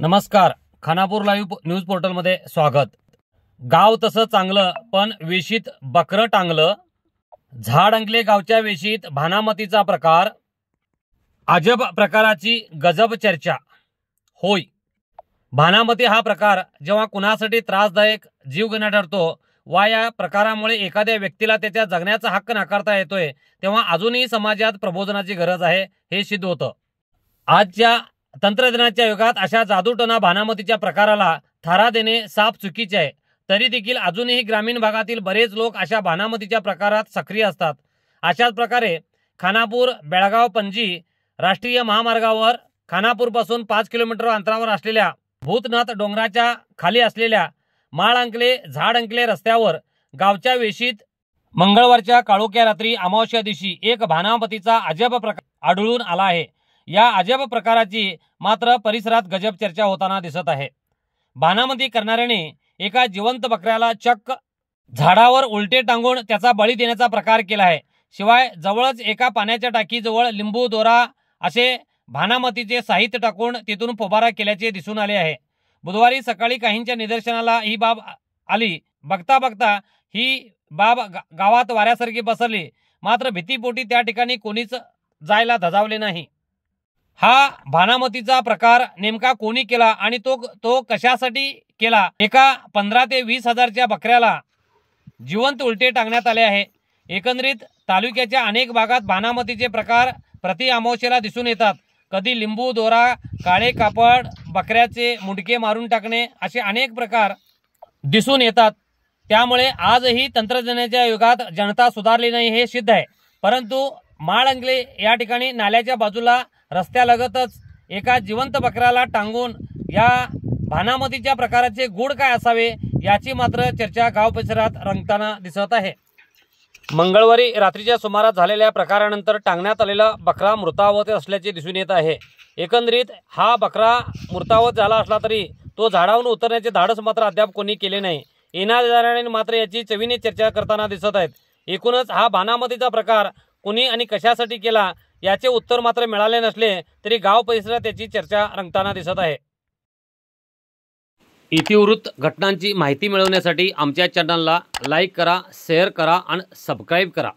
नमस्कार Khanapur live news पोर्टलमध्ये स्वागत गाव तसं चांगलं पण वेशीत बकरं टांगलं झाड अंकले गावच्या वेशीत भानामतीचा प्रकार अजब प्रकाराची गजब चर्चा होय भानामती हा प्रकार जेव्हा कुणासाठी त्रासदायक जीव जीवघेणा ठरतो वा या प्रकारामुळे एखाद्या व्यक्तीला त्याच्या जगण्याचा हक्क नाकारता येतोय तेव्हा अजूनही समाजात प्रबोधनाची गरज आहे हे सिद्ध होतं आजच्या तंत्रज्ञानाच्या युगात अशा जादूटना भानामतीच्या प्रकाराला थारा देणे साफ चुकीचे आहे तरी देखील अजूनही ग्रामीण भागातील बरेच लोक अशा भानामतीच्या प्रकारात सक्रिय असतात अशाच प्रकारे खानापूर बेळगाव पणजी राष्ट्रीय महामार्गावर खानापूरपासून पाच किलोमीटर अंतरावर असलेल्या भूतनाथ डोंगराच्या खाली असलेल्या माळ अंकले झाड अंकले रस्त्यावर गावच्या वेशीत मंगळवारच्या काळोख्या रात्री अमावस्या दिवशी एक भानामतीचा अजब प्रकार आढळून आला आहे या अजब प्रकाराची मात्र परिसरात गजब चर्चा होताना दिसत आहे भानामती करणाऱ्याने एका जिवंत बकऱ्याला चक्क झाडावर उलटे टांगून त्याचा बळी देण्याचा प्रकार केला आहे शिवाय जवळच एका पाण्याच्या टाकीजवळ लिंबू दोरा असे भानामतीचे साहित्य टाकून तिथून फोबारा केल्याचे दिसून आले आहे बुधवारी सकाळी काहींच्या निदर्शनाला ही बाब आली बघता बघता ही बाब गावात वाऱ्यासारखी बसली मात्र भीतीपोटी त्या ठिकाणी कोणीच जायला धजावले नाही हा भानामतीचा प्रकार नेमका कोणी केला आणि तो तो कशासाठी केला एका पंधरा ते वीस हजारच्या बकऱ्याला जिवंत उलटे टांगण्यात आले आहे एकंदरीत तालुक्याच्या अनेक भागात भानामतीचे प्रकार प्रति अमावशेला दिसून येतात कधी लिंबू दोरा काळे कापड बकऱ्याचे मुंडके मारून टाकणे असे अनेक प्रकार दिसून येतात त्यामुळे आजही तंत्रज्ञानाच्या युगात जनता सुधारली नाही हे सिद्ध आहे परंतु अंगले या ठिकाणी नाल्याच्या बाजूला रस्त्यालगतच एका जिवंत बकऱ्याला टांगून या भानामतीच्या प्रकाराचे गुड काय असावे याची मात्र चर्चा गाव परिसरात रंगताना दिसत आहे मंगळवारी रात्रीच्या सुमारास झालेल्या प्रकारानंतर टांगण्यात आलेला बकरा मृतावत असल्याचे दिसून येत आहे एकंदरीत हा बकरा मृतावत झाला असला तरी तो झाडावरून उतरण्याचे धाडस मात्र अद्याप कोणी केले नाही येणाऱ्याने मात्र याची चवीने चर्चा करताना दिसत आहेत एकूणच हा भानामतीचा प्रकार कोणी आणि कशासाठी केला याचे उत्तर मात्र मिळाले नसले तरी गाव परिसरात याची चर्चा रंगताना दिसत आहे इतिवृत्त घटनांची माहिती मिळवण्यासाठी आमच्या चॅनलला लाईक करा शेअर करा आणि सबस्क्राईब करा